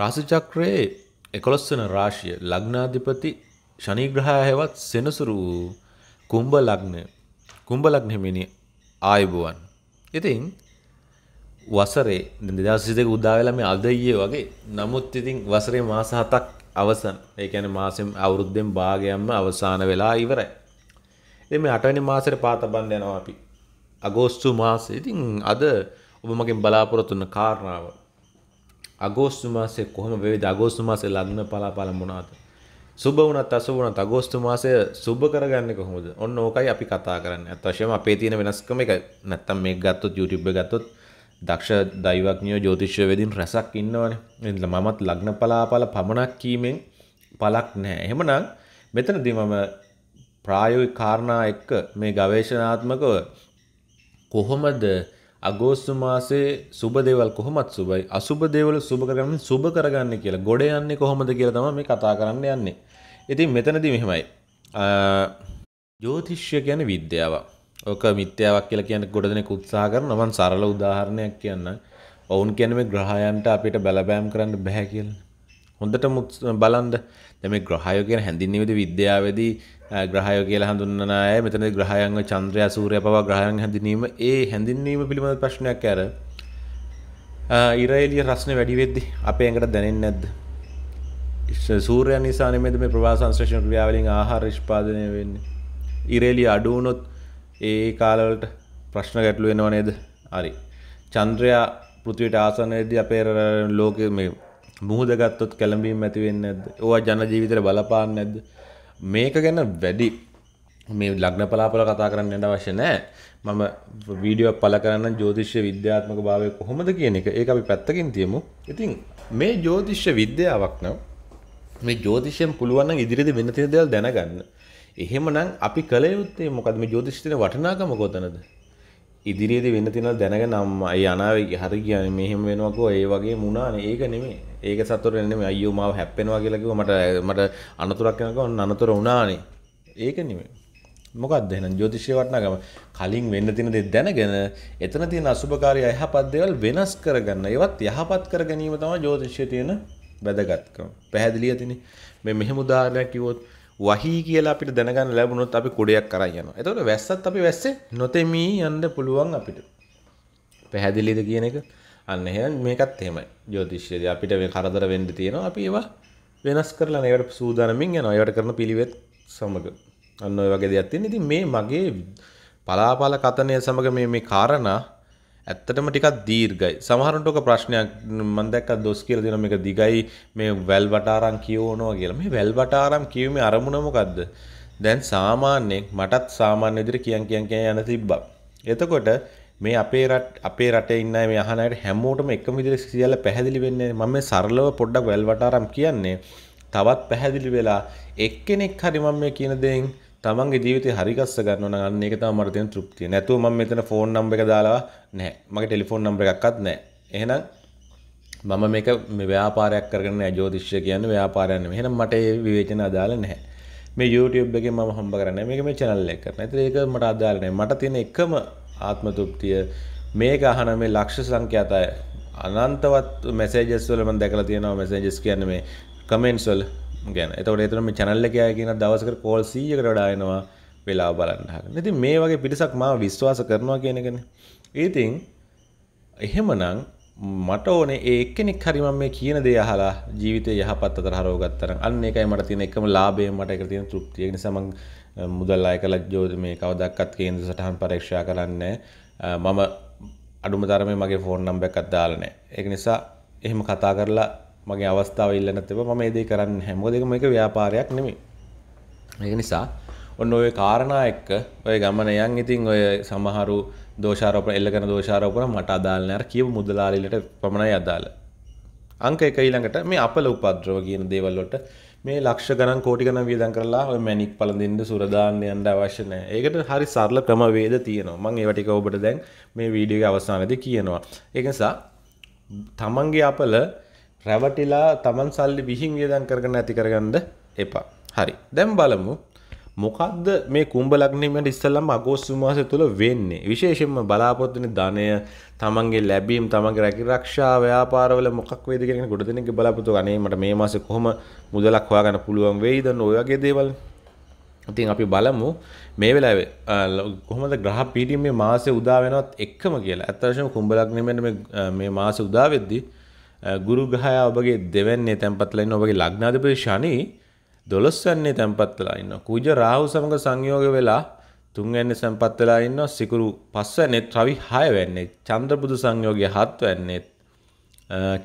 රාශි චක්‍රයේ 11 වෙනි රාශිය ලග්නාධිපති ශනි ග්‍රහයා හැවත් සෙනසුරු කුම්භ ලග්න කුම්භ ලග්න හිමිනි ආයුබෝවන්. ඉතින් වසරේ 2022 උදා වෙලා මේ අද ඊයේ වගේ. නමුත් ඉතින් වසරේ මාස 7ක් අවසන්. ඒ කියන්නේ මාසෙම අවුරුද්දෙන් භාගයක්ම අවසන් වෙලා ඉවරයි. ඉතින් මේ 8 වෙනි මාසෙට පාතබන් යනවා අපි. අගෝස්තු මාසෙ. ඉතින් අද ඔබ මගෙන් බලාපොරොත්තු වෙන කාරණාව අගෝස්තු මාසේ කොහොම වෙයිද අගෝස්තු මාසේ ලග්න පලාපල මොනවාද? සුබ වුණත් අසුබ වුණත් අගෝස්තු මාසය සුබ කරගන්නේ කොහොමද? ඔන්න ඕකයි අපි කතා කරන්නේ. අත් වශයෙන්ම අපේ තියෙන වෙනස්කම එක නැත්තම් මේක ගත්තොත් YouTube එක ගත්තොත් දක්ෂ දෛවඥයෝ ජ්‍යොතිෂ්‍යවේදීන් රැසක් ඉන්නවනේ. එහෙනම් මමත් ලග්න පලාපල පමණක් කීමෙන් පළක් නැහැ. එහෙමනම් මෙතනදී මම ප්‍රායෝගික කාරණා එක්ක මේ ගවේෂණාත්මකව කොහොමද අගෝස්තු මාසේ සුබ දේවල් කොහොමත් සුබයි අසුබ දේවල් සුබ කරගන්න සුබ කරගන්න කියලා ගොඩ යන්නේ කොහොමද කියලා තමයි මේ කතා කරන්න යන්නේ. ඉතින් මෙතනදී මෙහෙමයි. ජ්‍යොතිෂ්‍ය කියන්නේ විද්‍යාව. ඔක මිත්‍යාවක් කියලා කියන ගොඩ දෙනෙක් උත්සාහ කරනවා. මම සරල උදාහරණයක් කියන්නම්. ඔවුන් කියන්නේ මේ ග්‍රහයන්ට අපිට බලපෑම් කරන්න බෑ කියලා. හොඳටම බලන්න. දැන් මේ ග්‍රහයෝ කියන හැඳින්වීමේදී විද්‍යාවේදී ග්‍රහයෝ කියලා හඳුන්වන අය මෙතනදී ග්‍රහයන්ව චන්ද්‍රයා සූර්යයා පවා ග්‍රහයන් හැඳින්වීම ඒ හැඳින්වීම පිළිබඳ ප්‍රශ්නයක් ඇර ඉරායිලිය රස්නේ වැඩි වෙද්දි අපේ ඇඟට දැනෙන්නේ නැද්ද? සූර්යයා නිසා නෙමෙයිද මේ ප්‍රවාහ සංශ්ලේෂණ ක්‍රියාවලින් ආහාර නිෂ්පාදනය වෙන්නේ? ඉරායිලිය අඩු වුණොත් ඒ කාලවලට ප්‍රශ්න ගැටලු වෙනව නේද? හරි. චන්ද්‍රයා පෘථිවියට ආසන්නයේදී අපේ ලෝකයේ මේ මුහුද ගත්තොත් කැළඹීම් ඇති වෙන්නේ නැද්ද? ඒවා ජන ජීවිතේට බලපාන්නේ නැද්ද? මේක ගැන වැඩි මේ ලග්න පලාපල කතා කරන්න ට අවශ්‍ය නෑ මම වීඩියෝ පල කරන්න ජෝතිශ්‍ය විද්‍යාත්මක භාවය කොහොමද කියන එක ඒ අපි පැත්තකින් තියමු ඉතින් මේ ජෝතිශ්‍ය විද්‍යාවක් නම් මේ ජෝතිෂයෙන් පුළුවන් ඉදිරිදි වෙන තිර දෙයක් දැනගන්න. එහෙමනම් අපි කළ යුත්තේ මොකද මේ ජෝතිෂ්‍යයේ වටිනාකම කොතනද? ඉදිරියේද වෙන්න තිනල් දැනග නම් අයි අනාව හරි කියන මෙහෙම වෙනකෝ ඒ වගේ මුණන ඒක නෙමේ ඒක සතුර එන්නම අයෝ මාව හැප්පෙනවා කියලකිව මට මට අනතුරක් වෙනක ඔන්න අනතුර වුණානේ ඒක නෙමේ මොකක්ද එහෙනම් ජ්‍යොතිෂය වටනගම කලින් වෙන්න තියෙන දේ දැනගෙන එතන තියෙන අසුභකාරී යහපත් දේවල් වෙනස් කරගන්න ඒවත් යහපත් කර ගැනීම තමයි ජ්‍යොතිෂයේ තියෙන වැදගත්කම පැහැදිලිය තිනේ මේ මෙහෙම උදාහරණයක් කිව්වොත් වහි කියලා අපිට දැනගන්න ලැබුණොත් අපි කුඩයක් කරන් යනවා. එතකොට වැස්සත් අපි වැස්සේ නොතෙමී යන්න පුළුවන් අපිට. පැහැදිලිද කියන එක? අන්න එහෙනම් මේකත් එහෙමයි. ජ්‍යොතිෂයේදී අපිට මේ කරදර වෙන්න තියෙනවා. අපි ඒවා වෙනස් කරලා ඒකට සූදානමින් යනවා. ඒවට කරන පිළිවෙත් සමග. අන්න ওই වගේ දෙයක් තියෙන. ඉතින් මේ මගේ පලාපල කතනය සමග මේ මේ කාරණා ඇත්තටම ටිකක් දීර්ඝයි. සමහරවිට ඔක ප්‍රශ්නයක් මම දැක්ක දොස් කියලා දෙනවා මේක දිගයි මේ වැල් වටාරම් කියවනවා කියලා. මේ වැල් වටාරම් කියීමේ අරමුණ මොකද්ද? දැන් සාමාන්‍යයෙන් මටත් සාමාන්‍ය විදිහට කියන් කියන් කියන් යන තිබ්බා. එතකොට මේ අපේ රට අපේ රටේ ඉන්න මේ අහන අයට හැමෝටම එකම විදිහට සියල්ල පැහැදිලි වෙන්නේ මම මේ සරලව පොඩ්ඩක් වැල්වටාරම් කියන්නේ තවත් පැහැදිලි වෙලා එක්කෙනෙක් හරි මම මේ කියන දේෙන් තමන්ගේ ජීවිතේ හරිගස්ස ගන්න ඕන අන්න ඒක තමයි මට තියෙන තෘප්තිය. නැතුව මම මෙතන ෆෝන් නම්බර් එක දාලා නැහැ. මගේ ටෙලිෆෝන් නම්බර් එකක්වත් නැහැ. එහෙනම් මම මේක මේ ව්‍යාපාරයක් කරගෙන නෑ ජ්‍යොතිෂය කියන්නේ ව්‍යාපාරයක් නෙමෙයි. එහෙනම් මට ඒ විවේචන අදාළ නැහැ. මේ YouTube එකෙන් මම හම්බ කරන්නේ මේක මේ channel එක කරන. ඒතර ඒක මට අදාළ නැහැ. මට තියෙන එකම ආත්ම තෘප්තිය මේක අහන මේ ලක්ෂ සංඛ්‍යාත අය අනන්තවත් මැසේජස් වල මම දැකලා තියෙනවා මැසේජස් කියන්නේ මේ කමෙන්ට්ස් වල ගැන එතවට එතරම චැනල්ල එකයා කියන දවසක කෝල් සීයකට වඩායනවා වෙලා බලන්නහ නැති මේ වගේ පිරිසක් මා විශ්වාස කරනවා කියනගෙන ඒතින් එහෙමනං මට ඕනේ ඒ එක්කෙනෙක් හරි මම මේ කියන දේ අහලා ජීවිතේ යහපත් අතට හරව ගත්තරන් අන්න ඒකයි මට තියෙන එකම ලාභය මට එක තියෙන තෘප්තිය ඒ නිසා මම මුදල් අය කළා ජෝද මේ කවදාවත් කේන්ද්‍ර සටහන් පරීක්ෂා කරන්නේ මම අඩුම තරමේ මගේ ෆෝන් නම්බර් එකක් දාලා නැහැ ඒක නිසා එහෙම කතා කරලා මගේ අවස්ථාව ඉල්ලනත් එපා මම මේ දේ කරන්නේ නැහැ. මොකද මේක ව්‍යාපාරයක් නෙමෙයි. ඒක නිසා ඔන්න ඔය කාරණා එක්ක ඔය ගමන යන් ඉතින් ඔය සමහරු දෝෂාරෝපණ එල්ල කරන දෝෂාරෝපණ මට අදාළ නැහැ. අර කියපු මුදලාලිලට පමණයි අදාළ. අංක එක ඊළඟට මේ අපල උපද්‍රව කියන දේවල් වලට මේ ලක්ෂ ගණන් කෝටි ගණන් වියදම් කරලා ඔය මැණික් පළඳින්න සුරදාන්න යන්න අවශ්‍ය නැහැ. ඒකට හරි සරල ක්‍රමවේද තියෙනවා. මම ඒවා ටික ඔබට දැන් මේ වීඩියෝ එකේ අවසානයේදී කියනවා. ඒක නිසා තමන්ගේ අපල රැවටිලා තමන් සල්ලි විහිං වියදන් කරගන්න ඇති කරගන්න එපා. හරි. දැන් බලමු මොකක්ද මේ කුම්භ ලග්නෙට ඉස්සෙල්ලාම අගෝස්තු මාසය තුල වෙන්නේ? විශේෂයෙන්ම බලාපොරොත්තු වෙන ධනය, තමන්ගේ ලැබීම්, තමන්ගේ රැකිරක්ෂා, ව්‍යාපාරවල මොකක් වේද කියන එක ගොඩ දෙනෙක්ගේ බලාපොරොත්තු අනේ මට මේ මාසේ කොහොම මුදලක් හොයාගන්න පුළුවන් වෙයිද? ඔය වගේ දේවල්. ඉතින් අපි බලමු මේ වෙලාවේ කොහොමද ග්‍රහ පීඩිය මේ මාසේ උදා වෙනවත් එක්කම කියලා. ඇත්ත වශයෙන්ම කුම්භ ලග්නෙ මේ මාසේ උදා වෙද්දී ගුරු ගහය ඔබගේ දෙවන්නේ තැන්පත්ලා ඉන්න ඔබගේ ලග්නාධිපති ශනි 12 වෙනි තැන්පත්ලා ඉන්න. කුජ රාහු සමග සංයෝග වෙලා තුන්වැනි තැන්පත් වෙලා ඉන්න. සිකුරු 5 වෙනි, රවි 6 වෙනි, චන්ද්‍ර බුදු සංයෝගය 7 වෙනි,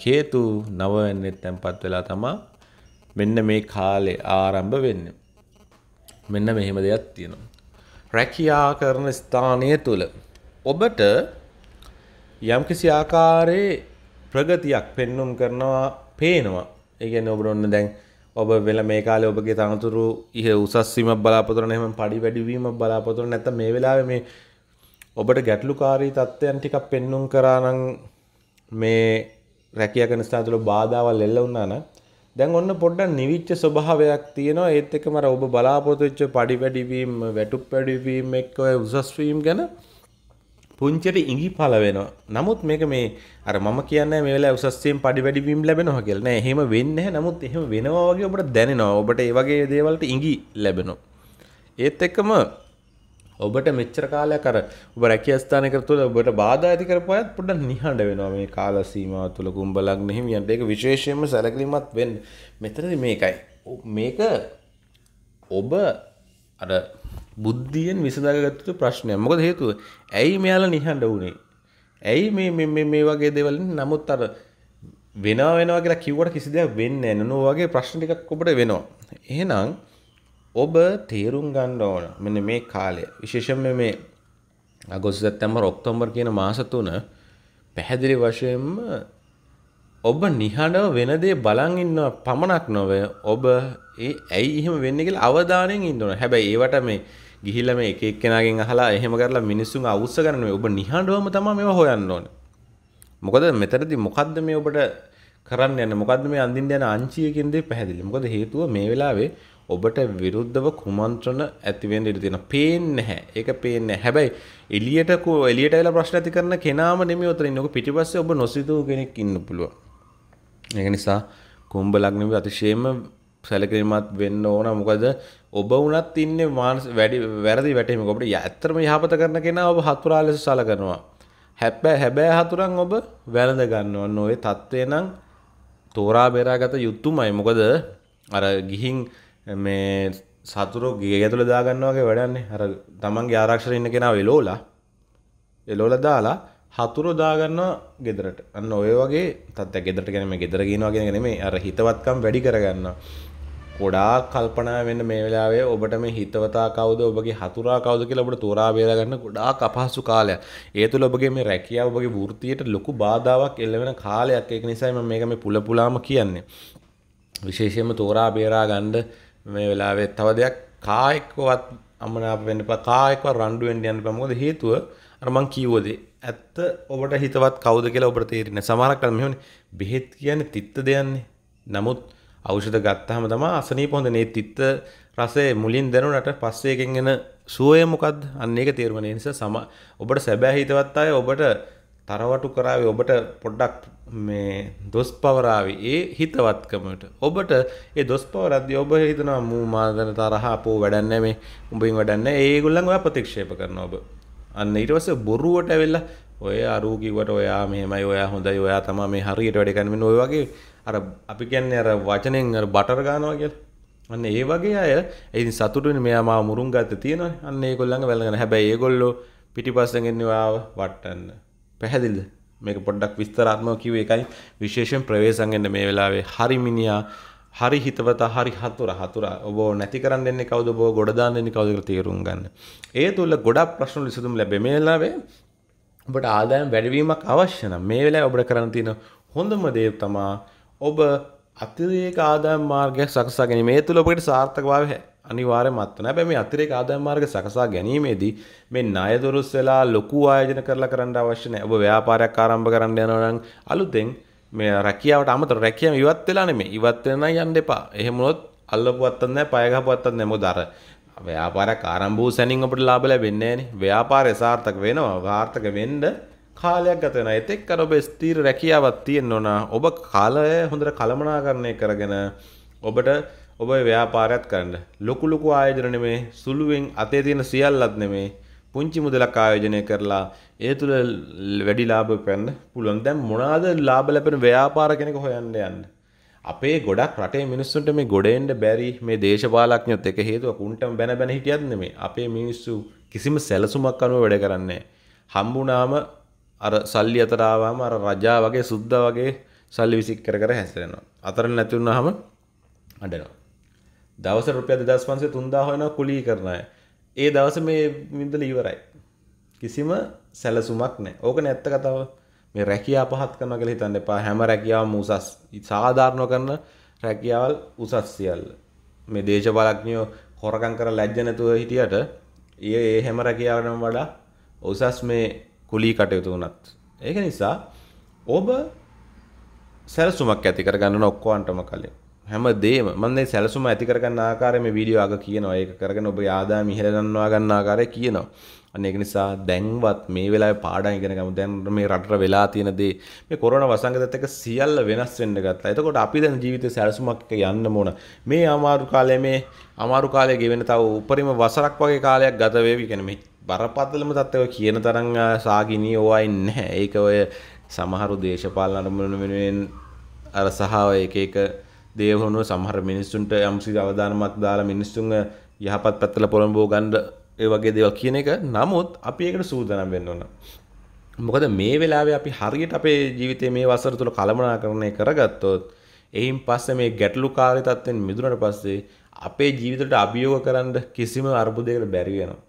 කේතු 9 වෙනි තැන්පත් වෙලා තමයි මෙන්න මේ කාලේ ආරම්භ වෙන්නේ. මෙන්න මෙහෙම දෙයක් තියෙනවා. රැකියා කරන ස්ථානය තුල ඔබට යම්කිසි ආකාරයේ ප්‍රගතියක් පෙන්නුම් කරනවා පේනවා ඒගැන ඔබට ඔන්න දැන් ඔබ වෙල මේ කාලේ ඔබගේ තනතුරු ඉහ උසස්වීම බලාපොරොත්තුන එහෙම පඩි වැඩිවීම බලාපොරොත්තුන නැත්නම් මේ වෙලාවේ මේ ඔබට ගැටලුකාරී තත්ත්වයන් ටිකක් පෙන්නුම් කරා නම් මේ රැකියා කරන ස්ථාන තුළ බාධාවල් එල්ල වුණා නම් දැන් ඔන්න පොඩ්ඩක් නිවිච්ච ස්වභාවයක් තියෙනවා ඒත් එක්කම අර ඔබ බලාපොරොත්තු වෙච්ච පඩි වැඩිවීම වැටුප් වැඩිවීම එක්ක උසස් වීම ගැන පුංචට ඉඟි පල වෙනවා. නමුත් මේක මේ අර මම කියන්නේ මේ වෙලාවේ උසස්යෙන් පඩි වැඩි වීම ලැබෙනවා කියලා නෑ. එහෙම වෙන්නේ නැහැ. නමුත් එහෙම වෙනවා වගේ ඔබට දැනෙනවා. ඔබට ඒ වගේ දේවල්ට ඉඟි ලැබෙනවා. ඒත් එක්කම ඔබට මෙච්චර කාලයක් අර ඔබ රැකියස්ථානයක තුළ ඔබට බාධා ඇති කරපුවත් පොඩ්ඩක් නිහඬ වෙනවා මේ කාල සීමාව තුළ කුඹලක් නෙහිමියන්ට ඒක විශේෂයෙන්ම සැලකිලිමත් වෙන්න. මෙතනදී මේකයි. මේක ඔබ අර බුද්ධියෙන් විසඳගත්ත ප්‍රශ්නයක්. මොකද හේතුව ඇයි මෙයාලා නිහඬ වුනේ? ඇයි මේ මේ මේ වගේ දේවල් නමුත් අර වෙනවා වෙනවා කියලා කිව්වට කිසි දෙයක් වෙන්නේ නැහැ. නෝ වගේ ප්‍රශ්න ටිකක් ඔබට වෙනවා. එහෙනම් ඔබ තේරුම් ගන්න ඕන මෙන්න මේ කාලය විශේෂයෙන්ම මේ අගෝස්තු සැප්තැම්බර් ඔක්තෝබර් කියන මාස තුන පැහැදිලි වශයෙන්ම ඔබ නිහඬව වෙන දේ බලන් ඉන්නව පමණක් නොවේ ඔබ ඒ ඇයි එහෙම වෙන්නේ කියලා අවධානයෙන් ඉන්න ඕන. හැබැයි ඒවට මේ ගිහිල්ල මේ එකක් කෙනගෙන් අහලා එහෙම කරලා මිනිස්සුන් අවස්ස කරන ඔබ නිහඬුවම තම මේ හොයන්න ඕන මොකද මෙතරදි මොකක්ද මේ ඔබට කරන්න යන මොකද මේ අඳින් යන අංචියකින්දේ පැහැදිලි මොකද හේතුව මේ වෙලාවේ ඔබට විරුද්ධව කුමන්ත්‍රණ ඇතිවෙන්න ඉඩ තියෙනවා. පේන්නේ නැහැ. ඒක පේන්නේ හැබැයි එළියට එළියට වෙලා ප්‍රශ්න ඇති කරන කෙනාම නෙමෙයි උතර ඉන්නේ. ඔක පිටිපස්සේ ඔබ නොසිතූ කෙනෙක් ඉන්න පුළුවන්. ඒක නිසා කුම්භ ලග්නෙ අතිශයම සැලකිලිමත් වෙන්න ඕන. මොකද ඔබ වනත් ඉන්න මාන්ස් වැඩි වැරදි වැටීමකොට ඇත්තරම යහපත කරන කෙන ඔබ හතුරා ලෙස සලකනවා. හැබැ හැබෑ හතුරන් ඔබ වැළඳ ගන්නවන්න ඔය තත්ත්වය නම් තෝරා බෙරාගත යුත්තුමයි මොකද අර ගිහින් මේ සතුරෝ ගේ ඇතුළ දාගන්නවගේ වැඩන්නේ හර තමන්ගේ ආරක්ෂර ඉන්න කෙනාව එලෝලා එලෝල දාලා හතුරු දාගන්නවා ගෙදරට අන්න ඔය වගේ තත් ගෙදරට ගැනීම ගෙදර ගෙනවා ගැනෙ මේ අර හිතවත්කම් වැඩි කරගන්නවා ගොඩාක් කල්පනා වෙන්න මේ වෙලාවේ ඔබට මේ හිතවතා කවුද ඔබගේ හතුරා කවුද කියලා ඔබට තෝරා බේරා ගන්න ගොඩාක් අපහසු කාලයක්. ඒ තුළ ඔබගේ මේ රැකියාව ඔබගේ වෘත්තියට ලොකු බාධාවක් එල්ල වෙන කාලයක්. ඒක නිසායි මම මේක මේ පුල පුලාම කියන්නේ. විශේෂයෙන්ම තෝරා බේරා ගන්න මේ වෙලාවේ තව දෙයක් කායකවත් අමනාප වෙන්න එපා. කායකව රණ්ඩු වෙන්න යන්න එපා. මොකද හේතුව අර මං කිව්ව දේ ඇත්ත ඔබට හිතවත් කවුද කියලා ඔබට තේරෙන්නේ. සමහරක් කල් මෙහෙම බෙහෙත් කියන්නේ තිත්ත දෙයන්නේ. නමුත් අවෂධ ගත්තහම තම අසනී පොඳ නේ තිත්ත රසේ මුලින් දැනුනට පස්සේකෙන් එන සුවය මොකක්ද අන්න එක තේරමණය නිසා සම ඔබට සැබෑ හිතවත් අය ඔබට තරවටු කරාවේ ඔබට පොඩ්ඩක් මේ දොස් පවරාවේ ඒ හිතවත්කමට ඔබට ඒ දොස් පවරද්දී ඔබ හිතනවා මූ මාදන තරහ අපෝ වැඩන්නේ මේ උඹින් වැඩන්නේ ඒගොල්ලන් ඔයා ප්‍රතික්ෂේප කරනවා ඔබ අන්න ඊට පස්සේ බොරුවට ඇවිල්ලා ඔය අරූ කිව්වට ඔයා මෙහෙමයි ඔයා හොඳයි ඔයා තමයි මේ හරියට වැඩ කරන්නේ මෙන්න ඔය වගේ අර අපි කියන්නේ අර වචනෙන් අර බටර් ගන්නවා කියලා. අන්න ඒ වගේ අය ඉතින් සතුටු වෙන මෙයා මාව මුරුන් ගත්ත තියෙනවනේ. අන්න ඒගොල්ලන්ගේ වැළඳගෙන. හැබැයි ඒගොල්ලෝ පිටිපස්සෙන් එන්නේ ඔයාව වටන්න. පැහැදිලිද? මේක පොඩ්ඩක් විස්තරාත්මකව කිව්ව එකයි විශේෂයෙන් ප්‍රවේශම් එන්න මේ වෙලාවේ හරි මිනිහා හරි හිතවත හරි හතුර හතුර ඔබෝ නැති කරන්න එන්නේ කවුද ඔබ ගොඩ දාන්න එන්නේ කවුද කියලා තේරුම් ගන්න. ඒ තුල ගොඩක් ප්‍රශ්න විසඳුම් ලැබෙ මේ වෙලාවේ ඔබට ආදායම් වැඩිවීමක් අවශ්‍ය නම් මේ වෙලාවේ ඔබට කරන්න තියෙන හොඳම දේ තමා ඔබ අතිරේක ආදායම් මාර්ගයක් සකසා ගැනීම. ඒ තුල ඔබට සාර්ථකභාවය අනිවාර්යයෙන්ම අත්වන. හැබැයි මේ අතිරේක ආදායම් මාර්ග සකසා ගැනීමේදී මේ ණය දොරස් වෙලා ලොකු ආයෝජන කරලා කරන්න අවශ්‍ය නැහැ. ඔබ ව්‍යාපාරයක් ආරම්භ කරන්න යනවා නම් අලුතෙන් මේ රැකියාවට අමතර රැකියාව ඉවත් වෙලා නෙමෙයි. ඉවත් වෙන යන්න එපා. එහෙම වුණොත් අල්ලපුවත්තත් නැහැ, පය ගහපුවත්තත් නැහැ. මොකද අර ව්‍යාපාරයක් ආරම්භ වූ සැනින් අපිට ලාභ ලැබෙන්නේ නැහනේ. ව්‍යාපාරය සාර්ථක වෙනවා. සාර්ථක වෙන්න කාලයක් ගත වෙනවා. ඒත් අර ඔබ ස්ථීර රැකියාවක් තියෙන්න ඕන. ඔබ කාලය හොඳට කළමනාකරණය කරගෙන ඔබට ඔබ ව්‍යාපාරයක් කරන්න. ලොකු ලොකු ආයෝජන නෙමෙයි. සුළුවෙන් අතේ තියෙන සියල්ලත් නෙමෙයි. පුංචි මුදලක් ආයෝජනය කරලා ඒ තුළ වැඩි ලාභ පැන්න පුළුවන් දැන් මොනාද ලාභ ලැබෙන ව්‍යාපාර කෙනෙක් හොයන්න යන්න අපේ ගොඩක් රටේ මිනිස්සුන්ට මේ ගොඩෙන්ඩ බැරි මේ දේශපාලඥයොත් එක හේතුව කුන්ටම බැන බැන හිටියත් නෙමේ අපේ මිනිස්සු කිසිම සැලසුමක් අනුව වැඩ කරන්නේ හම්බුනාම අර සල්ලි අතරාවාම අර රජා වගේ සුද්දා වගේ සල්ලි විසික් කර කර හැසිරෙනවා අතරන් නැති වුණාම අඬනවා දවසට රුපියල් 2500 3000 හොයනවා කුලී කරන අය ඒ දවස මේ මිදල ඉවරයි. කිසිම සැලසුමක් නෑ ඕක නැත්ත කතාව මේ රැකයා පහත් කරන කළ හිතන්න එපා හැම රැකියාව මූසස් සාධාරණය කරන රැකියාවල් උසස් සියල්ල. මේ දේශපාලක්ඥයෝ හොරකං කර ලැජ්ජ නැතුව හිටියට ඒ ඒ හැම රැකියාවටම වඩා උසස් මේ කුලී කටයුතු වනත්. ඒක නිසා ඔබ සැලසුමක් ඇති කරගන්න ඔක්කෝන්ටම කලින් හැම දේම මන්නේ සැලසුම ඇති කරගන්න ආකාරය මේ වීඩියෝ අග කියනවා ඒක කරගෙන ඔබ ආදායම ඉහළ ගන්නවා ගන්න ආකාරය කියනවා අන්න ඒක නිසා දැන්වත් මේ වෙලාවේ පාඩම් ඉගෙන ගමු. දැන් මේ රටට වෙලා තියෙන දේ මේ කොරෝනා වසංගතයත් එක්ක සියල්ල වෙනස් වෙන්න ගත්තා. එතකොට අපි දැන් ජීවිතේ සැලසුමක් එක යන්න ඕන. මේ අමාරු කාලේ මේ අමාරු කාලේ ගෙවෙන තව උපරිම වසරක් වගේ කාලයක් ගත වේවි. කියන්නේ මේ බරපතලම තත්ත්වය කියන තරම් සාගිනී ඕවයි නැහැ. ඒක ඔය සමහරු දේශපාලන අරමුණු වෙනුවෙන් අර සහ එක එක දේවහුණු සමහර මිනිස්සුන්ට යම්සි අවධානමක් දාලා මිනිස්සුන් යහපත් පැත්තල පොළඹෝ ගන්ඩ ඒ වගේ දේවල් කියන එක නමුත් අපි ඒකට සූදනම් වෙන්න ඕන. මොකද මේ වෙලාවේ අපි හරියට අපේ ජීවිතේ මේ වසර තුළ කළමනාකරණය කරගත්තොත් එයින් පස්සේ මේ ගැටලුකාරී තත්ත්වෙන් මිදුණට පස්සේ අපේ ජීවිතයට අභියෝග කරන්න කිසිම අර්බුදයකට බැරි වෙනවා.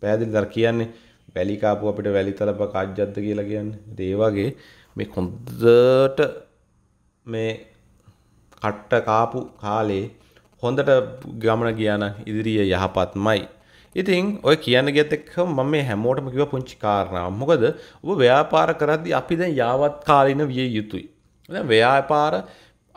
පැහැදිලිද අර කියන්නේ වැලි කාපු අපිට වැලි තලප කාජ්ජද්ද කියලා කියන්නේ. ඒ වගේ මේ හොඳට මේ කට්ට කාපු කාලේ හොඳට ගමන ගියන ඉදිරියේ යහපත්මයි. ඉතින් ඔය කියන ගෙත් එක්ක මම මේ හැමෝටම කිව්ව පුංචි කාරණාවක්. මොකද ඔබ ව්‍යාපාර කරද්දී අපි දැන් යාවත් කාලින විය යුතුයි. දැන් ව්‍යාපාර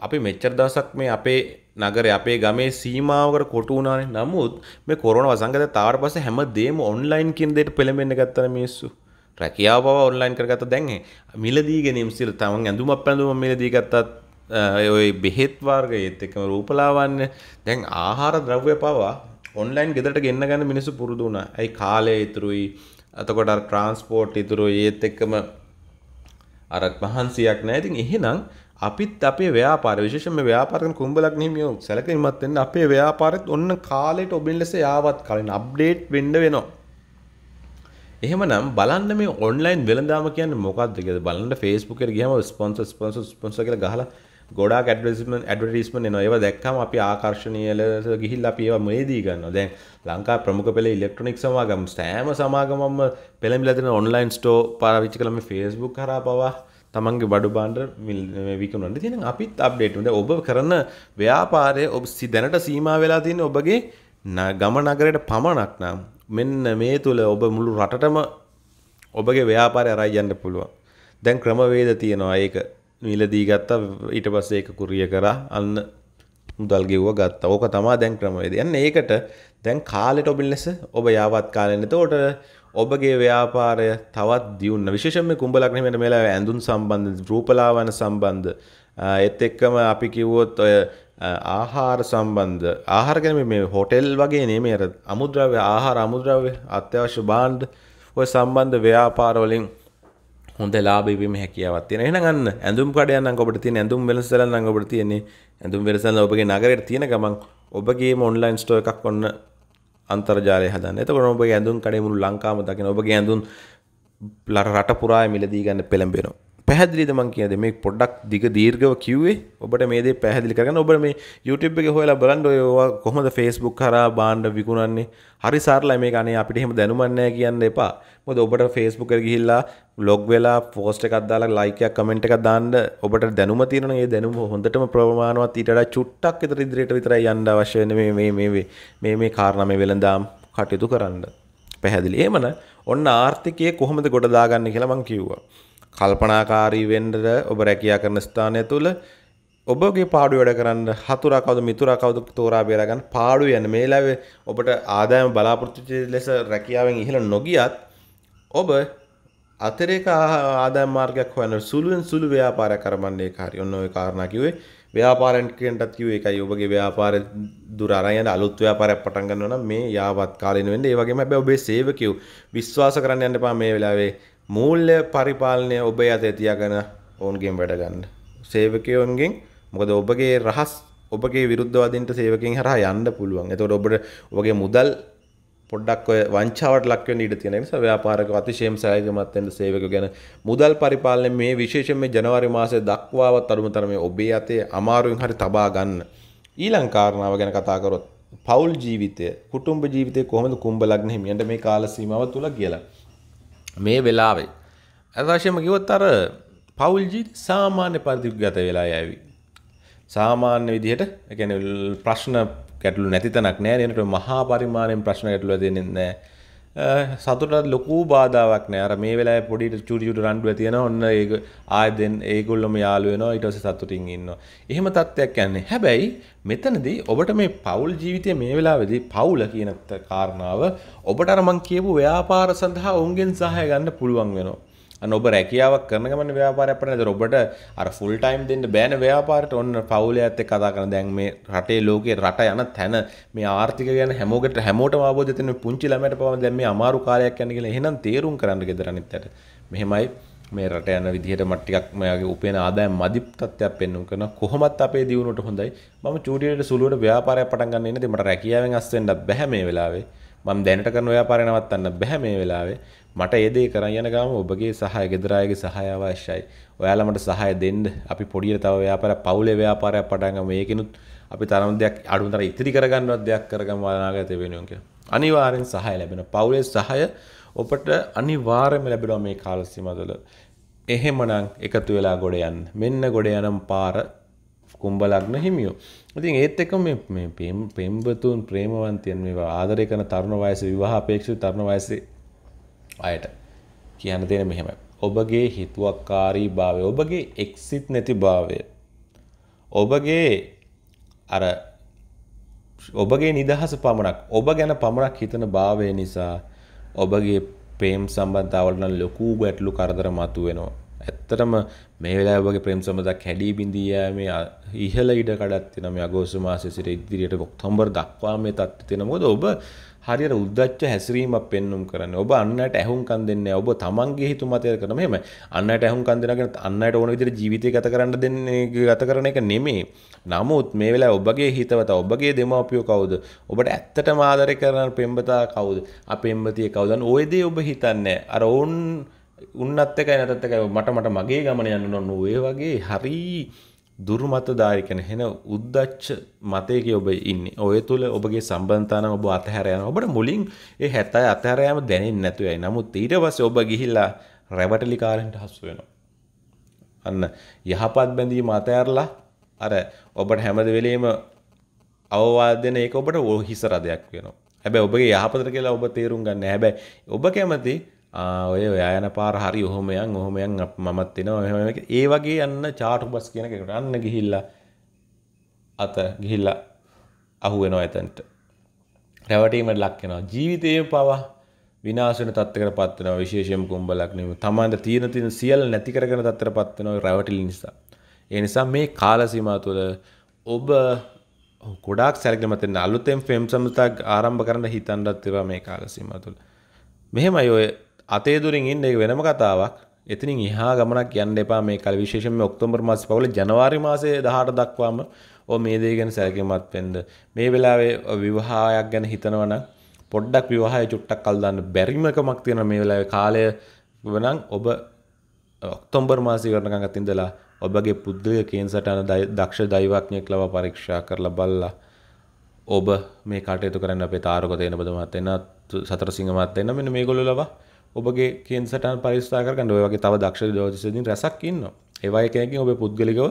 අපි මෙච්චර දවසක් මේ අපේ නගරේ අපේ ගමේ සීමාවකට කොටු වුණානේ. නමුත් මේ කොරෝනා වසංගතය තාවට පස්සේ හැමදේම ඔන්ලයින් කියන දෙයට පෙළඹෙන්න ගත්තන මිනිස්සු. රැකියාව බව ඔන්ලයින් කරගත්ත දැන් මිලදී ගැනීම සිල් තමන් ඇඳුමක් පැඳුම මිලදී ගත්තත් ඔය බෙහෙත් වර්ග ඒත් එකම රූපලාවන්‍ය දැන් ආහාර ද්‍රව්‍ය පවා ඔන්ලයින් ගෙදරට ගෙන්න ගන්න මිනිස්සු පුරුදු වුණා. ඇයි කාලය ඉතුරුයි. එතකොට අර ට්‍රාන්ස්පෝට් ඉතුරුයි. ඒත් එක්කම අර මහන්සියක් නැහැ. ඉතින් එහෙනම් අපිත් අපේ ව්‍යාපාර විශේෂයෙන්ම ව්‍යාපාරික කුඹලක් නිමියෝ සැලකිලිමත් වෙන්න අපේ ව්‍යාපාරෙත් ඔන්න කාලයට ඔබෙන් ලෙස යාවත් කලින් අප්ඩේට් වෙන්න වෙනවා. එහෙමනම් බලන්න මේ ඔන්ලයින් වෙළඳාම කියන්නේ මොකක්ද කියලා බලන්න Facebook එකේ ගියම ස්පොන්සර් ස්පොන්සර් ස්පොන්සර් කියලා ගහලා ගොඩා ඇඩවස්ම ඇඩවටිස්මන න ඒව දැක්කම අපි ආකර්ශණයලස ගිහිල් අප ඒව මේදී ගන්න දැන් ලංකා ප්‍රමුඛ පෙළ ඉලෙක්ට්‍රොනික් සමාගම් සෑම සමාගමම පෙළමිලතින ඔන්ලයින් ස්ටෝ පාවිච්චි කළම ෆේස්බුක් හර පවා තමන්ගේ බඩු බාන්ඩ විකනට තියෙන අපිත් අප්ඩේටුට ඔබ කරන ව්‍යාපාරය ඔබ සිදැනට සීම වෙලා තියෙන ඔබගේ ගම නගරයට පමණක් නම් මෙන්න මේ තුළ ඔබ මුළු රටටම ඔබගේ ව්‍යාපාරය අරයි යන්න පුළුවන් දැන් ක්‍රමවේද තියෙනවා ඒක මිලදී ගත්තා ඊට පස්සේ ඒක කුරිය කරා අන්න මුදල් ගෙව්ව ගත්තා. ඕක තමයි දැන් ක්‍රමවේදය. යන්න ඒකට දැන් කාලෙට ඔබ ලෙස ඔබ යාවත් කාලෙන්න. එතකොට ඔබගේ ව්‍යාපාරය තවත් දියුන්න විශේෂම කුඹලක්න මෙට මෙලා ඇඳුන් සම්බන්ධ රූපලාවන සම්බන්ධ එත් එක්කම අපි කිව්වොත් ඔය ආහාර සම්බන්ධ ආහාරගැන මේ හොටෙල් වගේ නේමේර අමුද්‍රව්‍ය ආහාර අමුද්‍රව්‍ය අත්‍යවශ්‍ය බාන්්ඩ ඔය සම්බන්ධ ව්‍යාපාරවලින් හොඳ ලාබීම හැකියාවත් තියෙන එහෙනම් අන්න ඇඳුම් කඩයන් නම් ඔබට තියෙන ඇඳුම් වෙනසලන් නම් ඔබට තියෙන්නේ ඇඳුම් වෙනසලන් ඔබගේ නගරයට තියෙන ගමන් ඔබගේම ඔන්ලයින් ස්ටෝර් එකක් ඔන්න අන්තර්ජාලය හදන්න. එතකොට ඔබගේ ඇඳුම් කඩේ මුළු ලංකාවම දකින ඔබගේ ඇඳුම් රට පුරා මිලදී ගන්න පෙළඹෙනවා. පැහදිලි දමන් කියද මේ පොඩ්ඩක් දිග දීර්ගව කිවේ ඔබට මේ පැහදිලි කරන ඔබ මේ YouTube එක හොලා බලන්ඩ ඔයවා කොහොමද ෆස්බුක් හර බාණ්ඩ විකුණන්නේ හරි සාරලා මේ ගනේ අපිට හෙම දැනුමන්නෑ කියන්න එපා මොද ඔබට ෆස්බුක ගිහිල්ලා ලොග් වෙලා පෝස්ට එකක්දාලා ලයිකයක් කමෙන්ට් එකක් දාන්න ඔබට දැනුම තියෙන ඒ දැනුම හොඳටම ප්‍රමාණවත් ඊටට චුට්ටක් එතර ඉදිරියට විතරයි යන්න අවශ්‍යන මේ මේ කාරණම වෙළඳම් කටයුතු කරන්න පැහැදිලි ඒමන ඔන්න ආර්ථිකය කොහොමද ගොඩදාගන්න කියලමං කිව්වා කල්පනාකාරී වෙන්න ඔබ රැකියා කරන ස්ථානය තුළ ඔබගේ පාඩු වැඩ කරන්න හතුරා කවුද මිතුරා කවුද තෝරා බේරා ගන්න පාඩු යන මේ ලාවේ ඔබට ආදායම බලාපොරොත්තු ලෙස රැකියාවෙන් ඉහළ නොගියත් ඔබ අතරේක ආදායම් මාර්ගයක් හොයන සුළුෙන් සුළු ව්‍යාපාරයක් කරමන්නේ කාරිය ඔන්න ඔය කාරණා කිව්වේ ව්‍යාපාරන්ටත් කිව් එකයි ඔබගේ ව්‍යාපාර දුරයන අලුත් ව්‍යාපාරයක් පටන් ගන්නවා නම් මේ යාවත් කාලින වෙන්න ඒ වගේම හැබැයි ඔබේ සේවකයෝ විශ්වාස කරන්න යන්න එපා මේ වෙලාවේ මූල්්‍ය පරිපාලනය ඔබේ අත ඇතියාගන ඔවුන්ගෙන් වැඩගන්න. සේවකයෝන්ගෙන් මොකද ඔබගේ රහස් ඔබගේ විරුද්ධවාදින්ට සේවකින් හර යන්න පුළුවන් එතට ඔබට ඔගේ මුදල් පොඩක් වංචාවට ලක්ව ඉට තියෙන නිසා ව්‍යාපාරක අතිශයම් සෑගමත්තෙන්ට සේවක ගැන මුදල් පරිපාලනය මේ විශේෂම ජනවාරි මාසය දක්වාවත් අරුම තරමේ ඔබේ අතේ අමාරුවෙන් හරි තබා ගන්න. ඊළං කාරණාව ගැන කතාකරොත් පවුල් ජීවිතය කුටුම්ඹ ජීවිතය කොහොමද කුම්ඹ ලග්න හිමියන්ට මේ කාලසීමාව තුළ කියලා. මේ වෙලාවේ අදවශයම කිවොත් අර පවුල් ජීවිත සාමාන්‍ය පරිදි ගත වෙලා යෑවි. සාමාන්‍ය විදිහට ඒ කියන්නේ ප්‍රශ්න ගැටලු නැති තැනක් නෑ නේද මහා පරිමාණයෙන් ප්‍රශ්න ගැටලු දෙන්නේ නැහැ. සතුටත් ලොකු බාධාවක් නෑ අර මේ වෙලාවේ පොඩි චුටි චුටි රණ්ඩුව තියෙනවා ඔන්න ඒක ආයෙ දැන් ඒගොල්ලොම යාළු වෙනවා ඊට පස්සේ සතුටින් ඉන්නවා. එහෙම තත්ත්වයක් යන්නේ. හැබැයි මෙතනදී ඔබට මේ පවුල් ජීවිතයේ මේ වෙලාවේදී පවුල කියන කාරණාව ඔබට අර මං කියපු ව්‍යාපාර සඳහා ඔවුන්ගෙන් සහාය ගන්න පුළුවන් වෙනවා. ඔබ රැකියාවක් කරන ගමන ව්‍යාපාරයක් පරණ දැන් ඔබට අර ෆුල් ටයිම් දෙන්න බෑන ව්‍යාපාරයට ඔන්න පවුලේ ඇත්ත කතා කරන දැන් මේ රටේ ලෝකේ රට යන තැන මේ ආර්ථික ගැන හැමෝකට හැමෝටම අවබෝධය තියෙන පුංචි ළමයට පවා දැන් මේ අමාරු කාලයක් යන කියලා එහෙනම් තේරුම් කරන්න ගෙදර අනිත් අතට මෙහෙමයි මේ රට යන විදිහට මට ටිකක් මගේ උපේන ආදායම් මදි තත්ත්වයක් පෙන්වන්න කරන කොහොමත් අපේ දියුණුවට හොඳයි මම චූටියට සුළුවට ව්‍යාපාරයක් පටන් ගන්න ඉන්නේ මට රැකියාවෙන් අස් වෙන්න බැහැ මේ වෙලාවේ මම දැනට කරන ව්‍යාපාරය නවත්තන්න බැහැ මේ වෙලාවේ මට ඒ දේ කරන් යන ගාම ඔබගේ සහාය ගෙදර අයගේ සහාය අවශ්‍යයි. ඔයාලා මට සහාය දෙන්න. අපි පොඩියට තව ව්‍යාපාර පවුලේ ව්‍යාපාරයක් පටන් ගමු. ඒකිනුත් අපි තරම් දෙයක් අඩුතර ඉතිරි කරගන්නවත් දෙයක් කරගමු අනාගතේ වෙනුවෙන් කියලා. අනිවාර්යෙන් සහාය ලැබෙනවා. පවුලේ සහාය ඔබට අනිවාර්යයෙන්ම ලැබෙනවා මේ කාල සීමාව තුළ. එහෙමනම් එකතු වෙලා ගොඩ යන්න. මෙන්න ගොඩ යනම් පාර කුම්භ ලග්න හිමියෝ. ඉතින් ඒත් එක්ක මේ මේ පෙම්බතුන් ප්‍රේමවන්තයන් මේවා ආදරය කරන තරුණ වයසේ විවාහ අපේක්ෂිත තරුණ වයසේ අයට කියන්න තියෙන මෙහෙම ඔබගේ හිතුවක්කාරී භාවය ඔබගේ එක්සිත් නැති භාවය ඔබගේ අර ඔබගේ නිදහස පමණක් ඔබ ගැන පමණක් හිතන භාවය නිසා ඔබගේ ප්‍රේම් සම්බන්ධාවලන ලොකු ගැටලු කරදර මතු වෙනවා ඇත්තටම මේ වෙලා ඔබගේ ප්‍රේම් සම්බන්ධක් හැඩී බිඳියෑමේ ඉහළ ඉඩ කඩත් වෙන මේ අගෝස්තු මාසයේ සිට ඉදිරියට ඔක්තෝබර් දක්වා මේ තත්ත්වය තියෙන මොකද ඔබ හරියට උද්දච්ච හැසිරීමක් පෙන්눔 කරන්නේ. ඔබ අන්නයට ඇහුම්කන් දෙන්නේ ඔබ තමන්ගේ හිතු මතය කරන මෙහෙම. අන්නයට ඇහුම්කන් දෙනගෙන අන්නයට ඕන විදිහට ජීවිතය ගත කරන්න දෙන්නේ ගත කරන එක නෙමෙයි. නමුත් මේ වෙලාවේ ඔබගේ හිතවත ඔබගේ දෙමාපියෝ කවුද? ඔබට ඇත්තටම ආදරය කරන පෙම්බතා කවුද? අපෙම්බතිය කවුද? ඔය දේ ඔබ හිතන්නේ. අර ඕන් උන්නත් එකයි නැතත් එකයි මට මට මගේ ගමන යන්න ඕන ඔය වගේ හරි දුර්මතදාය කියන හෙන උද්දච්ච මතයක ඔබ ඉන්න ඔය තුළ ඔබගේ සම්බන්ධන ඔබ අතහැරයන ඔබට මුලින් ඒ හැතයි අතහැරයම දැනෙන් නැතුවයි නමුත් ඊට පස්ස ඔබ ගිහිල්ලා රැවටලිකාරෙන්ට හස්සු වෙනවා. අන්න යහපත් බැඳීම අතඇරලා අර ඔබට හැමද වෙලේම අවවාදන ඒක ඔබට ඕ හිසරදයක් වෙනවා. හැබැ ඔබගේ යහපතර කියලා ඔබ තේරුම් ගන්න හැබැයි ඔබ කැමති ඔය යන පාර හරි ඔහොමයන් ඔහොමයන් මමත් එනවා ඒ වගේ යන්න චාටු බස් කියන එකට අන්න ගිහිල්ලා අත ගිහිල්ලා අහු වෙනවා එතනට රැවටීමට ලක් වෙනවා ජීවිතයේ පවා විනාශ වෙන තත්ත්වයකට පත් වෙනවා විශේෂයෙන්ම කුඹලක් නෙමෙයි තමන්ට තියෙන තියෙන සියල්ල නැති කරගෙන තත්ත්වයට පත් වෙනවා රැවටිලි නිසා ඒ නිසා මේ කාල සීමාව තුළ ඔබ ගොඩාක් සැලකිලි මත වෙන අලුතෙන් ෆෙම් සම්සතක් ආරම්භ කරන්න හිතන්නත් ඒවා මේ කාල සීමාව තුළ මෙහෙමයි ඔය අතේ දුරින් ඉන්න එක වෙනම කතාවක්. එතනින් එහා ගමනක් යන්න එපා මේ කාලේ විශේෂයෙන්ම ඔක්තෝබර් මාසෙ පවල ජනවාරි මාසයේ 18 දක්වාම ඔය මේ දේ ගැන සැලකිලිමත් වෙන්න. මේ වෙලාවේ විවාහයක් ගැන හිතනවා නම් පොඩ්ඩක් විවාහය චුට්ටක් කල් දාන්න බැරිමකමක් තියෙන මේ වෙලාවේ කාලය වනම් ඔබ ඔක්තෝබර් මාසෙ ඉවරනකම් අත ඉඳලා ඔබගේ පුද්ගලික කේන්සටන දක්ෂ දෛවඥයෙක් ලවා පරීක්ෂා කරලා බලලා ඔබ මේ කටයුතු කරන්න අපේ තාරක තේන බද මහත්තයා සතර සිංහ මහත්තයා මෙන්න මේගොල්ලෝ ලවා ඔබගේ කෙන්සට පරිස්ථාකරන්න ඔයගේ තව දක්ෂ ජෝතිසිදින් රැසක් ඉන්න ඒවයි කැකින් ඔබ පුද්ගලිකව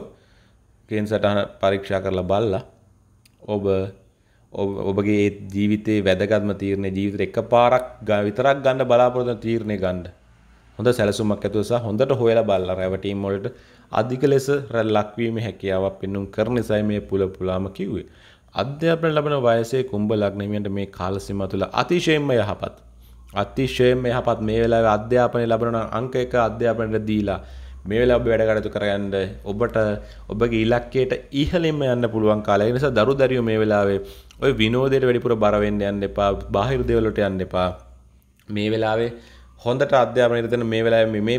කෙන්සටහන පරීක්ෂා කරලා බල්ලා ඔබ ඔබගේ ජීවිතේ වැදගත්ම තීරණය ජීවිත එක පාරක් ග විතරක් ගන්න බලාපොරොත්තු තීරණය ගන්න හොඳ සැලසුමක් ඇතුව සහ හොඳට හොයලා බලලා රැවටීම් වලට අධික ලෙස ලක්වීම හැකියාවක් පෙන්වුම් කරන නිසයි මේ පුල පුලාම කිව්වේ අධ්‍යාපන ලබන වයසේ කුම්භ ලග්නමියන්ට මේ කාල සීමාව තුළ අතිශයින්ම යහපත් අතිශයම යහපත් මේ වෙලාවේ අධ්‍යාපනය ලැබෙන අංක එක අධ්‍යාපනයට දීලා මේ වෙලාව ඔබ වැඩ කටයුතු කරගන්න ඔබට ඔබගේ ඉලක්කයට ඉහළින්ම යන්න පුළුවන් කාලය. ඒ නිසා දරු දරියෝ මේ වෙලාවේ ඔය විනෝදයට වැඩිපුර බර වෙන්න යන්න එපා. බාහිර දේවල් වලට යන්න එපා. මේ වෙලාවේ හොඳට අධ්‍යාපනය දෙන මේ වෙලාවේ මේ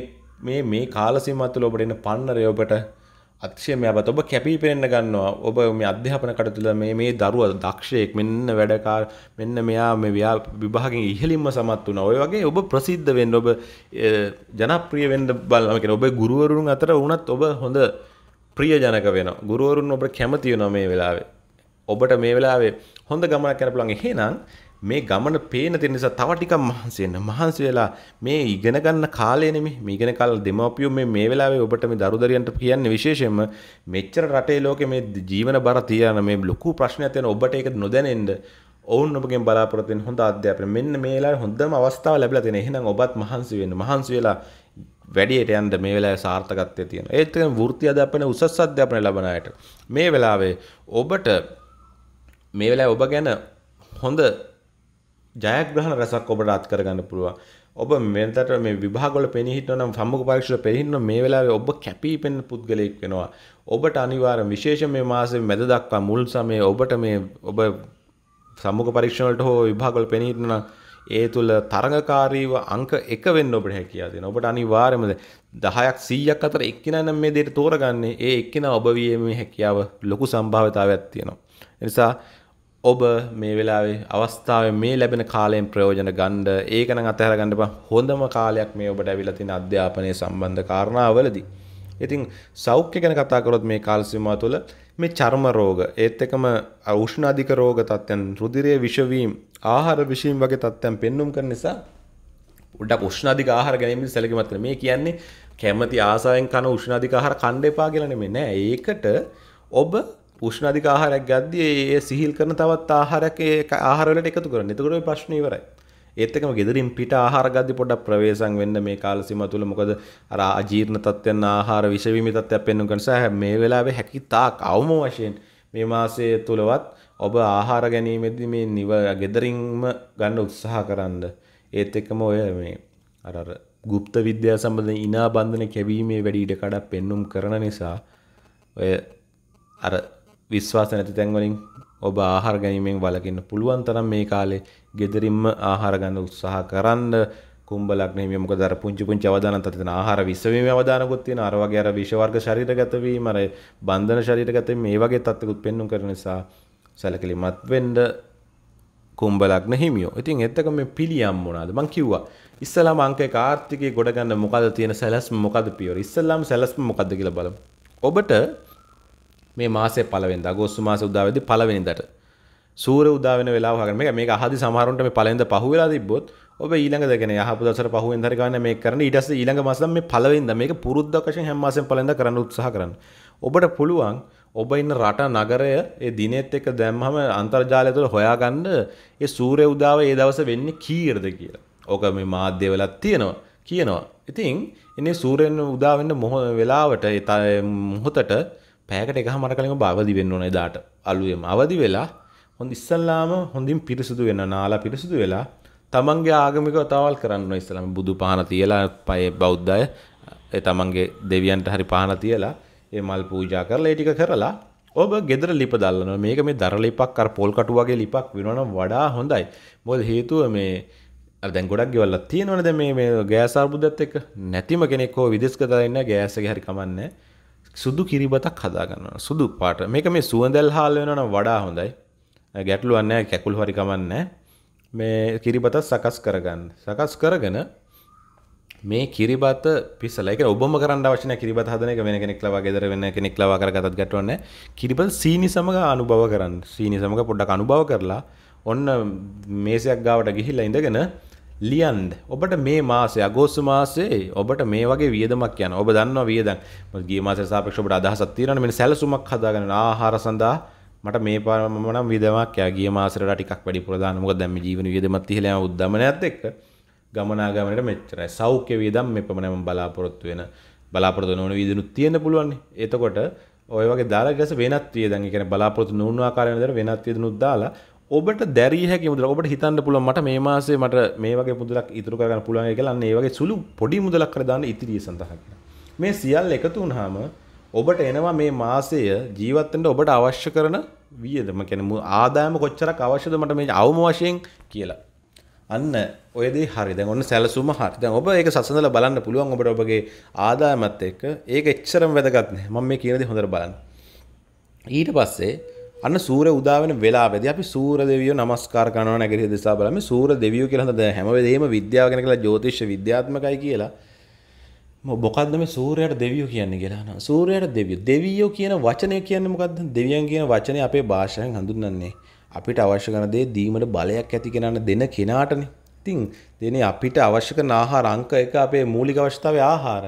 මේ මේ කාලසීමාව තුළ ඔබට එන පන්නරය ඔබට අක්ෂයමයබත් ඔබ කැපී පෙනෙන්න ගන්නවා ඔබ මේ අධ්‍යාපන කටතුල මේ මේ දරුව දක්ෂයෙක් මෙන්න වැඩකාර මෙන්න මෙයා මේ ව්‍යා විභාගෙන් ඉහලින්ම සමත් වුණ ඔය වගේ ඔබ ප්‍රසිද්ධ වෙන්න ඔබ ජනප්‍රිය වෙන්න බලමකෙන ඔබ ගුරුවරුන් අතර වුණත් ඔබ හොඳ ප්‍රිය ජනක වෙන ගුරුවරුන් ඔබ කැමති වෙනවා මේ වෙලාවේ ඔබට මේ වෙලාවේ හොඳ ගමනක් කරපුලන් එහෙනම් මේ ගමන පේන තියෙන නිසා තව ටිකක් මහන්සි වෙන්න. මහන්සි වෙලා මේ ඉගෙන ගන්න කාලය නෙමෙයි. මේ ඉගෙන කාල දෙමව්පියෝ මේ මේ වෙලාවේ ඔබට මේ දරු දරියන්ට කියන්නේ විශේෂයෙන්ම මෙච්චර රටේ ලෝකේ මේ ජීවන බර තියන මේ ලොකු ප්‍රශ්නයක් තියෙන ඔබට ඒක නොදැනෙන්න ඔවුන් ඔබගෙන් බලාපොරොත්තු වෙන හොඳ අධ්‍යාපනය. මෙන්න මේ වෙලාවේ හොඳම අවස්ථාව ලැබිලා තියෙන. එහෙනම් ඔබත් මහන්සි වෙන්න. මහන්සි වෙලා වැඩියට යන්න මේ වෙලාවේ සාර්ථකත්වය තියෙන. ඒත් එක්කම වෘත්ති අධ්‍යාපනය උසස් අධ්‍යාපනය ලබන අයට මේ වෙලාවේ ඔබට මේ වෙලාවේ ඔබ ගැන හොඳ ජයග්‍රහණ රැසක් ඔබට අත්කරගන්න පුළුවන්. ඔබ මෙතට මේ විභාගොල පෙනහිටනම් සම්මුඛ පරීක්ෂණ පෙරහින්න මේ වෙලාවේ ඔබ කැපිපෙන පුද්ගලයෙක් වෙනවා. ඔබට අනිවාර්ය විශේෂ මේ මාසෙ මැද දක්වා මුල් සමයේ ඔබට මේ ඔබ සම්මුඛ පරීක්ෂණ වලට හෝ විභාගවල පෙනහිටන ඒ තුල තරඟකාරීව අංක 1 වෙන්න ඔබට හැකියාව දෙනවා. ඔබට අනිවාර්යයෙන්ම 10ක් 100ක් අතර එක්කිනා නම් මේ දෙයට තෝරගන්නේ ඒ එක්කිනා ඔබ වීමේ හැකියාව ලොකු සම්භාවිතාවයක් තියෙනවා. ඒ නිසා ඔබ මේ වෙලාවේ අවස්ථාව මේ ලැබෙන කාලයෙන් ප්‍රයෝජන ගණ්ඩ ඒකන අතහර ගණඩප හොඳම කාලයක් මේ ඔබට ඇවිලතින අධ්‍යාපනය සම්බන්ධ කාරණාවලදී. ඉතින් සෞඛ්‍ය ගැන කතාකරොත් මේ කාල්සිමා තුළ මේ චර්ම රෝග ඒත් එකම අවෂ්නාධික රෝග තත්ත්යන් රුදිරය විශවීම් ආහාර විශීම් වගේ තත්ත්යන් පෙන්නුම් කර නිසා උඩක් උෂ්නාධික ආහාර ගැනීමට සැලකිමත්න මේ කියන්නේ කැමති ආසායෙන් කන උෂ්නාධික ආහාර කණ්ඩ එපා කියලනෙ නෑ ඒකට ඔබ උෂ්ණධික ආහාරයක් ගද්දී ඒ සිහිල් කරන තවත් ආහාරයක් ඒ ආහාරවලට එකතු කරන්න. එතකොට ප්‍රශ්නේ ඉවරයි. ඒත් එකම gederin පිට ආහාර ගද්දී පොඩ්ඩක් ප්‍රවේශම් වෙන්න මේ කාල සීමාව තුල මොකද අර අජීර්ණ තත්ත්වයන් ආහාර විෂවිමි තත්ත්වයක් පෙන්වන නිසා මේ වෙලාවේ හැකි තාක් අවම වශයෙන් මේ මාසයේ තුලවත් ඔබ ආහාර ගැනීමේදී මේ නිව gederinම ගන්න උත්සාහ කරන්න. ඒත් එකම ඔය මේ අර අර গুপ্ত විද්‍යාව සම්බන්ධ ඉනා බන්ධන කැවීමේ වැඩි ඉඩ කඩක් පෙන්눔 කරන නිසා ඔය අර විශ්වාස නැති තැන්වලින් ඔබ ආහාර ගැනීමෙන් වලකින්න පුළුවන් තරම් මේ කාලේ gederimම ආහාර ගන්න උත්සාහ කරන්න කුම්බ ලග්න හිමිය මොකද අර පුංචි පුංචි අවදානත් අතර තියෙන ආහාර විසවීමේ අවදානකුත් තියෙන අර වගේ අර විෂ වර්ග ශරීරගත වීම අර බන්ධන ශරීරගත වීම මේ වගේ තත්ත්වකුත් පෙන්වුම් කරන නිසා සැලකිලිමත් වෙන්න කුම්බ ලග්න හිමියෝ. ඉතින් එතක මේ පිළියම් මොනවාද? මං කිව්වා ඉස්සලාම අංකේ කාර්තිකේ ගොඩ ගන්න මොකද තියෙන සැලැස්ම මොකද පියවර? ඉස්සලාම සැලැස්ම මොකද්ද කියලා බලමු. ඔබට මේ මාසේ පළවෙනිදා අගෝස්තු මාසේ උදාවේදී පළවෙනිදාට සූර්ය උදා වෙන වෙලාව හරගෙන මේක මේක අහදි සමහරවන්ට මේ පළවෙනිදා පහුවෙලා තිබ්බොත් ඔබ ඊළඟ දෙකන යහපු දවසට පහුවෙන් හරි ගන්න මේක කරන්න ඊට පස්සේ ඊළඟ මාසෙන් මේ පළවෙනිදා මේක පුරුද්දක් වශයෙන් හැම මාසෙම පළවෙනිදා කරන්න උත්සාහ කරන්න. ඔබට පුළුවන් ඔබ ඉන්න රට නගරය ඒ දිනෙත් එක දැම්මම අන්තර්ජාලය තුළ හොයාගන්න ඒ සූර්ය උදාව ඒ දවස වෙන්නේ කීයටද කියලා. ඕක මේ මාධ්‍ය වෙලක් තියෙනවා කියනවා. ඉතින් එනේ සූර්යන උදා වෙන්න මොහ වෙලාවට ඒ මොහොතට පෑකට එක හමර කලින් බවදි වෙන්න ඕනේ දාට අලුයම අවදි වෙලා හොඳ ඉස්සල්ලාම හොඳින් පිරිසුදු වෙන නාලා පිරිසුදු වෙලා තමන්ගේ ආගමික තවල් කරන්න ඉස්සලම බුදු පහන තියලා පය බෞද්ධය තමන්ගේ දෙවියන්ට හරි පහන තියලා ඒ මල් පූජා කරලා ඒ ටික කරලා ඔබ ගෙදර ලිප දල්ලනවා මේක මේ දර ලිපක් අර පොල් කටු වගේ ලිපක් වෙනවනම් වඩා හොඳයි මොකද හේතුව මේ දැන් ගොඩක් ගෙවල්ලා තියෙනවනේ දැන් මේ මේ ගෑස් අර්බුදත් එක්ක නැතිම කෙනෙක් හෝ විදේශගත ඉන්න ගෑස් එක හරි කමන්නේ නැහැ සුදු කිරිබතක් හදාගන්නවා සුදු පාට මේක මේ සුවඳල් හාල් වෙනන වඩා හොඳයි ගැටලුවන්න කැකුල් හරි කමන්න මේ කිරිබතත් සකස් කරගන්න සකස් කරගෙන මේ කිරිබත පිසලක ඔබම කරන්න වශන කිරිබත් හදන එක වෙන කෙනෙක් ලවා ගෙදර වෙන කෙනෙක් ලවා කරගතත් ගැටවන්න කිරිබත් සීනි සමඟ අනුභව කරන්න සීනි සමඟ පොඩ්ඩක් අනුභව කරලා ඔන්න මේසයක් ගාවට ගිහිල්ලා ඉඳගෙන ලියන්ද ඔබට මේ මාසේ අගෝස්තු මාසේ ඔබට මේ වගේ වියදමක් යන ඔබ දන්නවා වියදම් මොකද ගිය මාසේ සාපේක්ෂව ඔබට අදහසක් තියෙනවනේ මෙන්න සැලසුමක් හදාගන්න ආහාර සඳහා මට මේ පාර මම නම් වියදමක් යා ගිය මාසෙට වඩා ටිකක් වැඩිපුර දාන්න මොකද දැන් මේ ජීවන වියදමත් ඉහළ යන උද්දමනයත් එක්ක ගමනාගමනට මෙච්චරයි සෞඛ්‍ය වියදම් මේ පමණයි මම බලාපොරොත්තු වෙන බලාපොරොත්තු නොවන වියදනුත් තියෙන්න පුළුවන් එතකොට ඔය වගේ දාලා ගස වෙනත් වියදම් ඒ කියන්නේ බලාපොරොත්තු නොවුණු ආකාරයෙන් විතර වෙනත් වියදනුත් දාලා ඔබට දැරියහැක මුදල ඔබට හිතන්න පුළුව මට මේ මාසේ මට මේ වගේ මුදලක් ඉතුරු කරගන්න පුළුවන් කියලාන්න ඒ වගේ සුළු පොඩි මුදලක් කර දාන්න ඉතිරිය සඳහා කියලා. මේ සියල්ල එකතු වුනහම ඔබට එනවා මේ මාසය ජීවත් වෙන්න ඔබට අවශ්‍ය කරන වියදම කියන්නේ ආදායම කොච්චරක් අවශ්‍යද මට මේ අවම වශයෙන් කියලා. අන්න ඔය දේ හරි. දැන් ඔන්න සැලසුම හරි. දැන් ඔබ ඒක සසඳලා බලන්න පුළුවන් ඔබට ඔබගේ ආදායමත් එක්ක. ඒක එච්චරම වැදගත් නෑ. මම මේ කියන දේ හොඳට බලන්න. ඊට පස්සේ අන්න සූර උදාවන වෙලාවේදී අපි සූර දෙවියෝ නමස්කාර කරනවා නැගිටිය දිසා බලන්නේ සූර දෙවියෝ කියලා හඳ හැම වෙලේම විද්‍යාව ගැන කියලා ජ්‍යොතිෂ විද්‍යාත්මකයි කියලා මොකක්ද මේ සූර්යයට දෙවියෝ කියන්නේ කියලා අහනවා සූර්යයට දෙවියෝ දෙවියෝ කියන වචනය කියන්නේ මොකද්ද දෙවියන් කියන වචනේ අපේ භාෂාවෙන් හඳුන්වන්නේ අපිට අවශ්‍ය කරන දේ දීමට බලයක් ඇති කෙනාන දෙන කෙනාටනේ ඉතින් දෙනේ අපිට අවශ්‍ය කරන ආහාර අංක එක අපේ මූලික අවශ්‍යතාවයේ ආහාර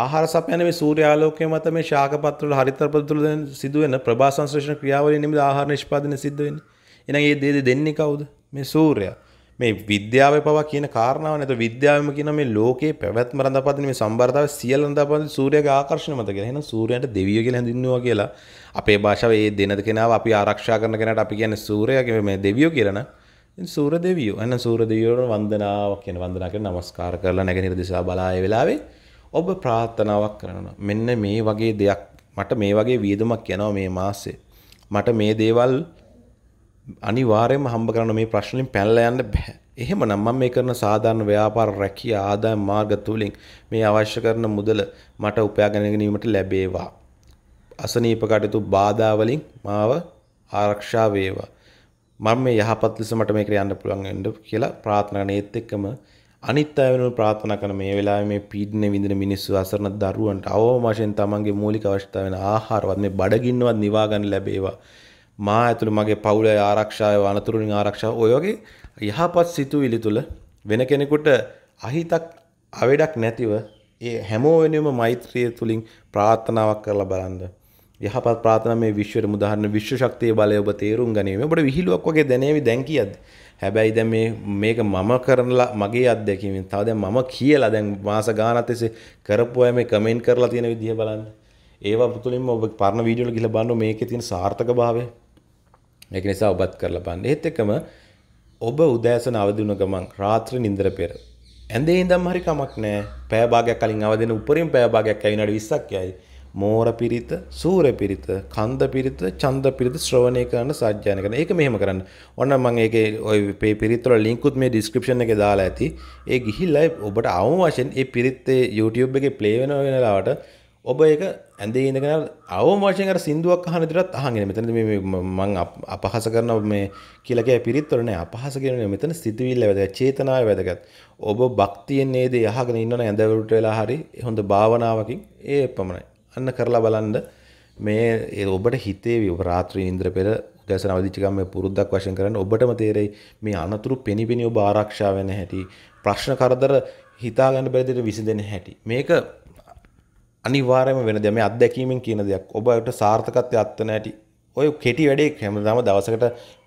ආහාර සපයන මේ සූර්යාලෝකය මත මේ ශාකපත්‍ර වල හරිත ප්‍රතිතුල සිදුවෙන ප්‍රභා සංශ්ලේෂණ ක්‍රියාවලිය නිමිද ආහාර නිෂ්පාදනය සිද්ධ වෙන්නේ. එහෙනම් මේ දේ දෙන්නේ කවුද? මේ සූර්යයා. මේ විද්‍යාවේ පවා කියන කාරණාව නේද විද්‍යාවෙම කියන මේ ලෝකේ පැවැත්ම රඳාපවතින මේ සම්බරතාවය සියල්ල රඳාපවතින සූර්යයාගේ ආකර්ෂණ මත කියලා. එහෙනම් සූර්යයාට දෙවියෝ කියලා හඳුන්වනවා කියලා අපේ භාෂාවේ මේ දෙනද කෙනාව අපි ආරක්ෂා කරන කෙනාට අපි කියන්නේ සූර්යයාගේ මේ දෙවියෝ කියලා නේ. සූර දෙවියෝ එන්න සූර දෙවියෝට වන්දනාවක් කියන වන්දනා කරන නමස්කාර කරලා නැගෙනහිර දිසා බලාය වෙලාවේ ඔබ ප්‍රාර්ථනාවක් කරනවා මෙන්න මේ වගේ දෙයක් මට මේ වගේ වියදමක් යනවා මේ මාසේ මට මේ දේවල් අනිවාර්යයෙන්ම හම්බ කරන්න මේ ප්‍රශ්නෙන් පැනලා යන්න බෑ එහෙමනම් මම මේ කරන සාධාරණ ව්‍යාපාර රැකිය ආදායම් මාර්ග තුලින් මේ අවශ්‍ය කරන මුදල මට උපයා ගැනීමට ලැබේවා. අසනීප කටයුතු බාධා වලින් මාව ආරක්ෂා වේවා. මම මේ යහපත් ලෙස මට මේක යන්න පුළුවන් වෙන්න කියලා ප්‍රාර්ථනා කරන ඒත් එක්කම අනිත් අය වෙනුවෙන් ප්‍රාර්ථනා කරන මේ වෙලාවේ මේ පීඩන විඳින මිනිස්සු අසරණ දරුවන්ට අවම වශයෙන් තමන්ගේ මූලික අවශ්‍යතා වෙන ආහාරවත් මේ බඩගින්නවත් නිවා ගන්න ලැබේවා මා ඇතුළු මගේ පවුලේ ආරක්ෂාව අනතුරුන් ආරක්ෂාව ඔය වගේ යහපත් සිතුවිලි තුළ වෙන කෙනෙකුට අහිතක් අවඩක් නැතිව ඒ හැමෝ වෙනුවෙම මෛත්‍රිය තුලින් ප්‍රාර්ථනාවක් කරලා බලන්න යහපත් ප්‍රාථන මේ විශ්වට මුදාහරන විශ්ව ශක්තිය බලය ඔබ තේරුම් ගනීම ඔබට විහිළුවක් වගේ දැනේවි දැන් කියද්දී හැබැයි දැ මේක මම කරනලා මගේ අත්දැකීමෙන් තව දැන් මම කියලා දැන් මාස ගානත් එසේ කරපු අය මේ කමෙන්ට් කරලා තියෙන විදිහ බලන්න ඒවා පුතුලින්ම ඔබ පරණ වීඩියෝල ගිහලා බලන්න මේකේ තියෙන සාර්ථක භාවය ඒක නිසා ඔබත් කරලා බලන්න ඒත් එක්කම ඔබ උදෑසන අවදි වුණ ගමන් රාත්‍රී නිින්දර පෙර ඇඳේ ඉඳන් හරි කමක් නැහැ පැය භාගයක් කලින් අවදින උපරිම පැය භාගයක් ඇවිනාඩි 20ක් යයි මෝර පිරිත, සූර පිරිත, කන්ද පිරිත, ඡන්ද පිරිත ශ්‍රවණය කරන්න සාජ්ජායන කරන. ඒක මෙහෙම කරන්න. ඔන්න මම ඒකේ ওই මේ පිරිත් වල link උත් මේ description එකේ දාලා ඇති. ඒ ගිහිල්ලා ඔබට අවම වශයෙන් මේ පිරිත්තේ YouTube එකේ play වෙන වෙලාවට ඔබ ඒක ඇඳේ ඉඳගෙන අවම වශයෙන් අර සින්දුවක් අහන විතරත් අහගෙන මෙතන මේ මම අපහාස කරන මේ කියලා කිය පිරිත්වල නෑ අපහාස කියන්නේ මෙතන සිතුවිල්ල වැදගත් චේතනාව වැදගත් ඔබ භක්තියෙන් නේද යහගෙන ඉන්නවනේ ඇඳවලට වෙලා හරි හොඳ භාවනාවකින් ඒ පමණයි අන්න කරලා බලන්න මේ ඔබට හිතේ රාත්‍රී ඉන්ද්‍ර පෙර දැසන අවදිච්චිකම පුරුද්දක් වශයෙන් කරන්න ඔබටම තේරෙයි මේ අනතුරු පෙනිපෙනි ඔබ ආරක්ෂා වෙන හැටි ප්‍රශ්න කරදර හිතාගන්න බැරි දෙයට විසඳෙන හැටි මේක අනිවාර්යයෙන්ම වෙන දෙයක් මේ අත්දැකීමෙන් කියන දෙයක් ඔබට සාර්ථකත්වයක් අත්වන හැටි ඔය කෙටි වැඩේ හැමදාම දවසකට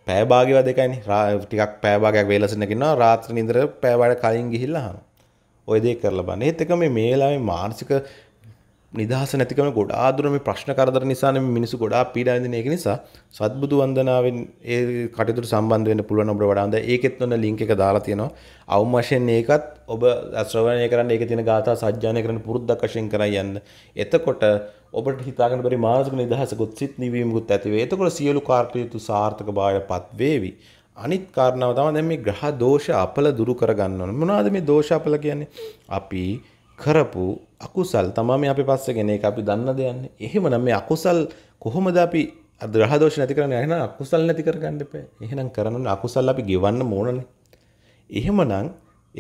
පැය භාගයක් දෙකයිනේ ටිකක් පැය භාගයක් වේලසෙන්න කියනවා රාත්‍රී නින්දර පැය භාගයක් කලින් ගිහිල්ලා අහනවා ඔය දේ කරලා බලන්න ඒත් එක මේ මේ වෙලාවේ මානසික නිදහස නැතිකම ගොඩ ආදුරම ප්‍රශ්න කරදර නිසාන මිනිසු ගොඩා පීඩාදින ඒක නිසා සත්බුදු වන්දනාවෙන් ඒ කටතු සම්බන්ධවෙන් පුළුවන් ඔබට වඩාන්ද ඒකෙත් ඔන්න ලිංක එක දාලා තියෙනවා අවම වශයෙන් ඒකත් ඔබ ඇස්්‍රවණය කරන්න ඒක තින ගාතා සජ්‍යානය කරන පුරුද්ධක්කශයෙන් කර යන්න එතකොට ඔබට හිතාගන පරි මාසක නිදහසකුත් සිත් නිවීමකුත් ඇතිවේ එතකොට සියලු කාර්ටයුතු සාර්ථක බාය පත්වේවි අනිත් කාරණාව තම දැම මේ ග්‍රහ දෝෂ අපල දුරු කරගන්නවන මොනාද මේ දෝෂ අපල කියන්නේ අපි කරපු අකුසල් තමා මේ අපි පස්ස ගෙන එක අපි දන්න දෙයන්නේ එහෙමනම් මේ අකුසල් කොහොමද අපි අදරහදෝෂ නැති කරන්න එහෙනම් අකුසල් නැති කරගන්න එපා එහෙනම් කරන්න අකුසල් අපි ගෙවන්න ඕනනේ එහෙමනම්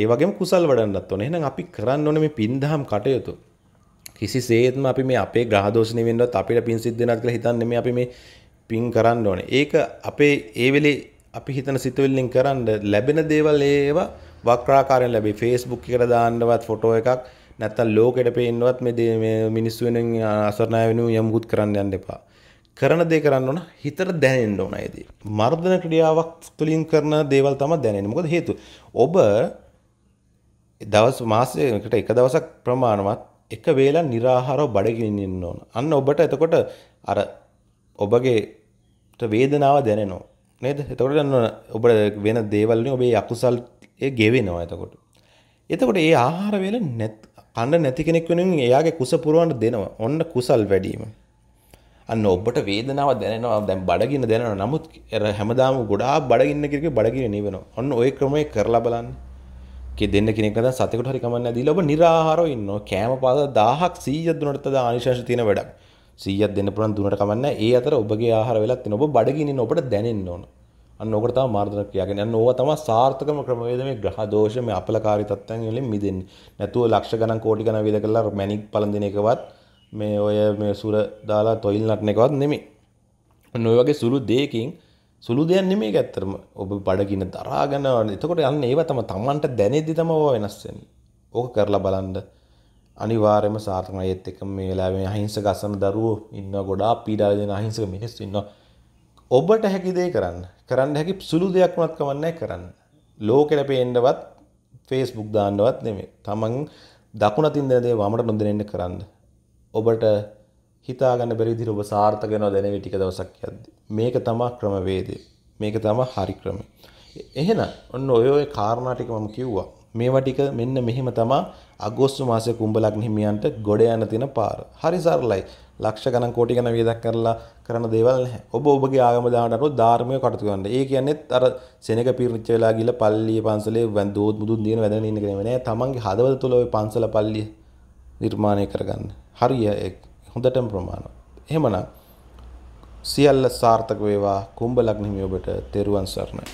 ඒ වගේම කුසල් වඩන්නත් ඕනේ එහෙනම් අපි කරන්න ඕනේ මේ පින්දහම් කටයුතු කිසිසේත්ම අපි මේ අපේ ග්‍රහ දෝෂ නෙවෙන්නවත් අපිට පින් සිද්ධ වෙනත් කියලා හිතන්නේ මේ අපි මේ පින් කරන්න ඕනේ ඒක අපේ ඒ වෙලේ අපි හිතන සිතුවිල්ලෙන් කරන්න ලැබෙන දේවල් ඒවා වක්‍රාකාරයෙන් ලැබේ ෆේස්බුක් එකට දාන්නවත් ෆොටෝ එකක් නැත්තම් ලෝකෙට පේන්නවත් මේ මේ මිනිස්සු වෙනුවෙන් අසරණය වෙනුවෙන් යමුකුත් කරන්න යන්න එපා. කරන දේ කරන්න ඕන හිතට දැනෙන්න ඕන ඒ දේ. මර්ධන ක්‍රියාවක් තුළින් කරන දේවල් තමයි දැනෙන්නේ. මොකද හේතුව ඔබ දවස් මාසයකට එක දවසක් ප්‍රමාණවත් එක වේලක් निराහාරව බඩගිනින් ඉන්න ඕන. අන්න ඔබට එතකොට අර ඔබගේ වේදනාව දැනෙනවා. නේද? එතකොට ඔබ වෙන දේවල් වලින් ඔබේ අකුසල් ඒ ගෙවෙනවා එතකොට. එතකොට ඒ ආහාර වේල නැත් අන්න නැති කෙනෙක් වෙනුවෙන් එයාගේ කුස පුරවන්න දෙනවා. ඔන්න කුසල් වැඩිම. අන්න ඔබට වේදනාව දැනෙනවා දැන් බඩගින්න දැනෙනවා. නමුත් හැමදාම ගොඩාක් බඩගින්න කෙනෙක් බඩගින්න නිවෙනවා. ඔන්න ওই ක්‍රමයේ කරලා බලන්න. දෙන්න කෙනෙක් ද සතකට හරි කමන්න දී ඔබ නිරාහාරව ඉන්න කෑම පාද දාහක් සීය දුනට තද ආනිශංශ තියෙන වැඩක්. සීයක් දෙන්න පුළුවන් දුනට කමන්න ඒ අතර ඔබගේ ආහාර වෙලත් තියෙන ඔබ බඩගිනින ඔබට දැනෙන්න ඕන. අන්න ඕකට තමයි මර්ධන ක්‍රියා කියන්නේ. අන්න ඕවා තමයි සාර්ථකම ක්‍රමවේද මේ ග්‍රහ දෝෂ මේ අපලකාරී තත්ත්වයන් වලින් මිදෙන්නේ. නැතුව ලක්ෂ ගණන් කෝටි ගණන් වේද කරලා මැනික් පලඳින එකවත් මේ ඔය මේ සුර දාලා තොইল නටන එකවත් නෙමෙයි. ඔන්න ඔය වගේ සුළු දෙයකින් සුළු දෙයක් නෙමෙයි ඇත්තටම. ඔබ බඩගින දරාගෙන එතකොට යන්න ඒව තමයි Tamanට දැනෙද්දි තමයි ඔය වෙනස් වෙන්නේ. ඕක කරලා බලන්න. අනිවාර්යයෙන්ම සාර්ථකයි ඒත් එක්ක මේ වෙලාවේ අහිංසක අසන දරුවෝ ඉන්නවා ගොඩාක් පීඩාව දෙන අහිංසක මිනිස්සු ඉන්නවා. ඔබට හැකි දේ කරන්න කරන්න හැකි සුළු දෙයක් වුණත් කමන්නේ කරන්න. ලෝකෙට පේන්නවත් Facebook දාන්නවත් නෙමෙයි. තමන් දකුණතින් දෙන දේ වමට නොදෙනෙන්න කරන්න. ඔබට හිතාගන්න බැරි විදිහට ඔබ සාර්ථක වෙනවා දැනෙවි ටික දවසක් යද්දී. මේක තමයි ක්‍රමවේදය. මේක තමයි හරි ක්‍රමය. එහෙනම් ඔන්න ඔය ඔය කාරණා ටික මම කිව්වා. මේවා ටික මෙන්න මෙහෙම තමයි අගෝස්තු මාසයේ කුඹලක් හිමියන්ට ගොඩ යන තියෙන පාර. හරි සරලයි. ලක්ෂ ගණන් කෝටි ගණන් වියදම් කරලා කරන දේවල් නැහැ. ඔබ ඔබගේ ආගම දානට අනුව ධාර්මිකව කටයුතු කරන්න. ඒ කියන්නේත් අර සෙනඟ පීරිච්ච වෙලා ගිහලා පල්ලිය පන්සලේ වැඳුවොත් මුදුන් දින වැඳගෙන ඉන්න කෙනෙම නෑ. තමන්ගේ හදවත තුළ ওই පන්සල පල්ලිය නිර්මාණය කරගන්න. හරිය හොඳටම ප්‍රමාණවත්. එහෙමනම් සියල්ල සාර්ථක වේවා කුම්භ ලග්න හිමි ඔබට තෙරුවන් සරණයි